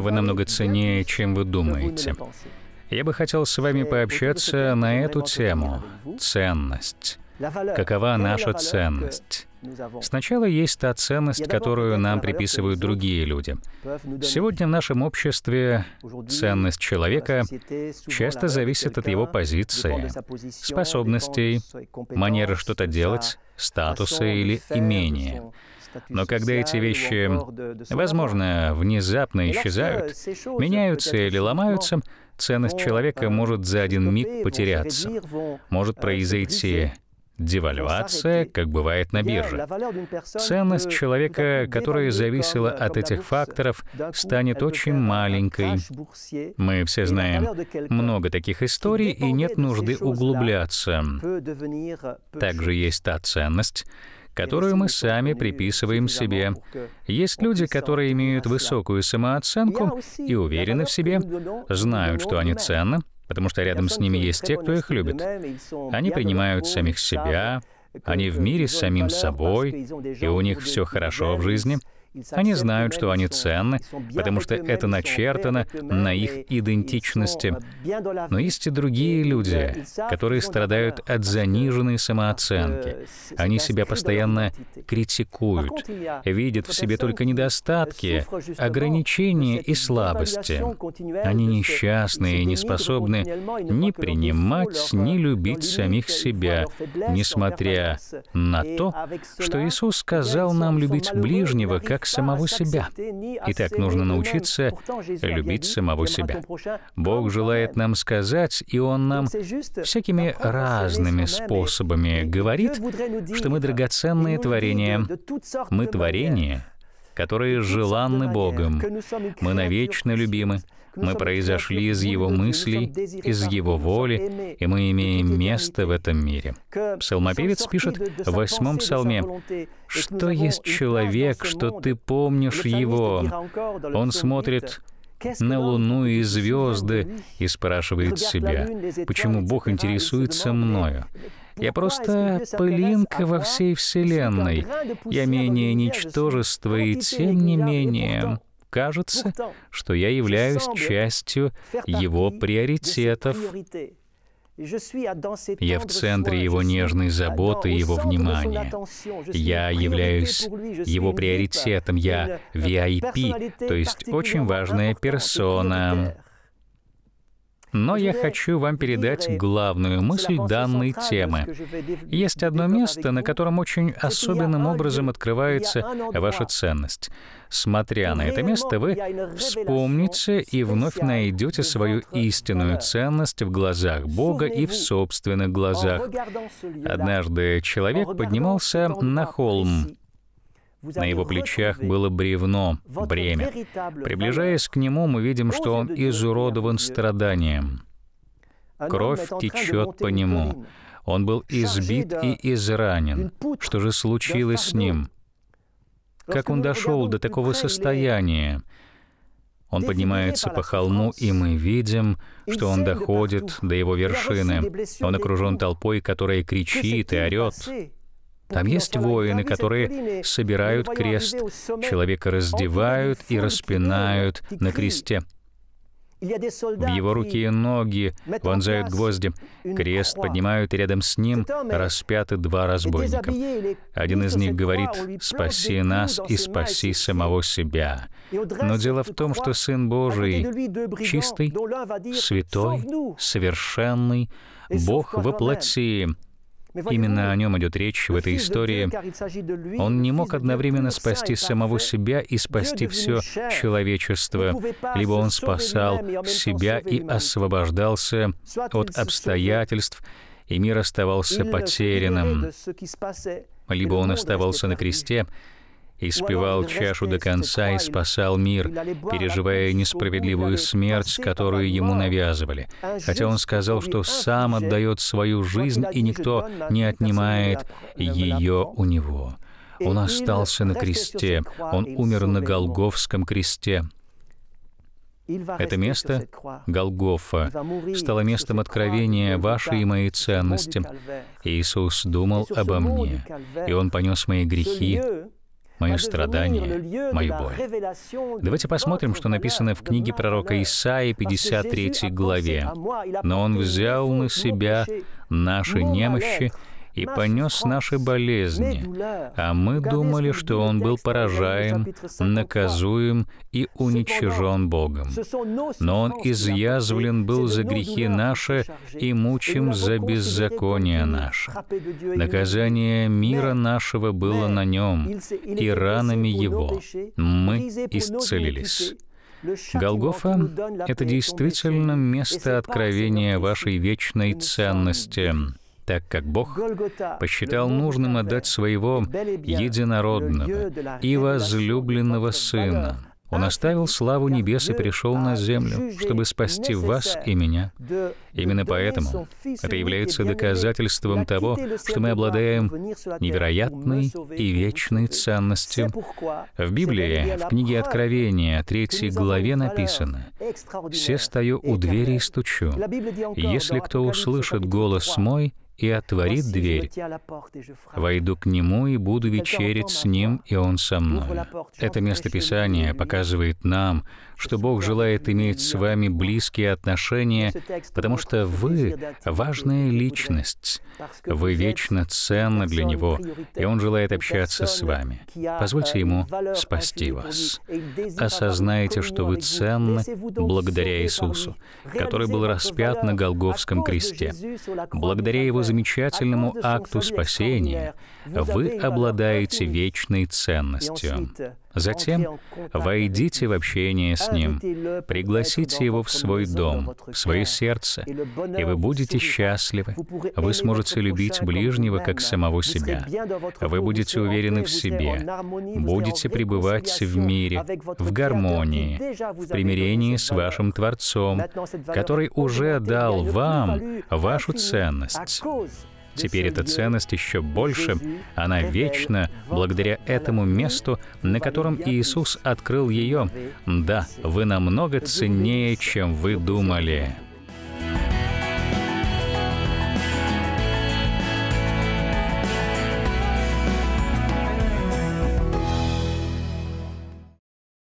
Вы намного ценнее, чем вы думаете. Я бы хотел с вами пообщаться на эту тему — ценность. Какова наша ценность? Сначала есть та ценность, которую нам приписывают другие люди. Сегодня в нашем обществе ценность человека часто зависит от его позиции, способностей, манеры что-то делать, статуса или имения. Но когда эти вещи, возможно, внезапно исчезают, меняются или ломаются, ценность человека может за один миг потеряться, может произойти Девальвация, как бывает на бирже. Ценность человека, которая зависела от этих факторов, станет очень маленькой. Мы все знаем много таких историй, и нет нужды углубляться. Также есть та ценность, которую мы сами приписываем себе. Есть люди, которые имеют высокую самооценку и уверены в себе, знают, что они ценны, потому что рядом с ними есть те, кто их любит. Они принимают самих себя, они в мире с самим собой, и у них все хорошо в жизни — они знают, что они ценны, потому что это начертано на их идентичности. А, Но есть и другие люди, э, которые страдают от э, заниженной э, самооценки. Они себя постоянно критикуют, а видят в себе только недостатки, а ограничения и слабости. Они несчастны и не способны ни принимать, ни любить самих себя, несмотря на то, что Иисус сказал нам любить ближнего, как как самого себя. Итак, нужно научиться любить самого себя. Бог желает нам сказать, и Он нам всякими разными способами говорит, что мы драгоценные творения. Мы творения, которые желанны Богом. Мы навечно любимы. Мы произошли из его мыслей, из его воли, и мы имеем место в этом мире. Псалмопевец пишет в восьмом псалме, «Что есть человек, что ты помнишь его? Он смотрит на Луну и звезды и спрашивает себя, почему Бог интересуется мною? Я просто пылинка во всей Вселенной. Я менее ничтожество, и тем не менее кажется, что я являюсь частью его приоритетов. Я в центре его нежной заботы и его внимания. Я являюсь его приоритетом. Я euh, VIP, то есть очень важная персона но я хочу вам передать главную мысль данной темы. Есть одно место, на котором очень особенным образом открывается ваша ценность. Смотря на это место, вы вспомните и вновь найдете свою истинную ценность в глазах Бога и в собственных глазах. Однажды человек поднимался на холм на его плечах было бревно, бремя. Приближаясь к нему, мы видим, что он изуродован страданием. Кровь течет по нему. Он был избит и изранен. Что же случилось с ним? Как он дошел до такого состояния? Он поднимается по холму, и мы видим, что он доходит до его вершины. Он окружен толпой, которая кричит и орет. Там есть воины, которые собирают крест, человека раздевают и распинают на кресте. В его руки и ноги вонзают гвозди. Крест поднимают, и рядом с ним распяты два разбойника. Один из них говорит «Спаси нас и спаси самого себя». Но дело в том, что Сын Божий чистый, святой, совершенный, Бог воплоти, Именно о нем идет речь в этой истории. Он не мог одновременно спасти самого себя и спасти все человечество, либо он спасал себя и освобождался от обстоятельств, и мир оставался потерянным, либо он оставался на кресте, испевал чашу до конца и спасал мир, переживая несправедливую смерть, которую ему навязывали. А Хотя он сказал, что сам отдает свою жизнь, и никто не отнимает ее у него. Он остался на кресте, он умер на Голговском кресте. Это место, Голгофа, стало местом откровения вашей и моей ценности. Иисус думал обо мне, и Он понес мои грехи, мое страдание, мою боль. Давайте посмотрим, что написано в книге пророка Исаии, 53 главе. «Но Он взял на Себя наши немощи и понес наши болезни, а мы думали, что Он был поражаем, наказуем и уничижен Богом. Но Он изъязвлен был за грехи наши и мучим за беззаконие наше. Наказание мира нашего было на Нем, и ранами Его мы исцелились. Голгофа — это действительно место откровения вашей вечной ценности — так как Бог посчитал нужным отдать своего единородного и возлюбленного Сына. Он а оставил славу небес и пришел на землю, чтобы спасти вас и меня. Именно поэтому это является доказательством того, что мы обладаем невероятной и вечной ценностью. В Библии, в книге Откровения, 3 главе написано «Се стою у двери и стучу. Если кто услышит голос мой и отворит дверь. Войду к нему и буду вечерить с ним, и он со мной». Это местописание показывает нам, что Бог желает иметь с вами близкие отношения, потому что вы — важная личность, вы вечно ценны для Него, и Он желает общаться с вами. Позвольте Ему спасти вас. Осознайте, что вы ценны благодаря Иисусу, который был распят на Голговском кресте. Благодаря Его замечательному акту спасения вы обладаете вечной ценностью. Затем войдите в общение с Ним, пригласите Его в свой дом, в свое сердце, и вы будете счастливы. Вы сможете любить ближнего как самого себя. Вы будете уверены в себе, будете пребывать в мире, в гармонии, в примирении с вашим Творцом, который уже дал вам вашу ценность Теперь эта ценность еще больше, она вечна благодаря этому месту, на котором Иисус открыл ее. Да, вы намного ценнее, чем вы думали.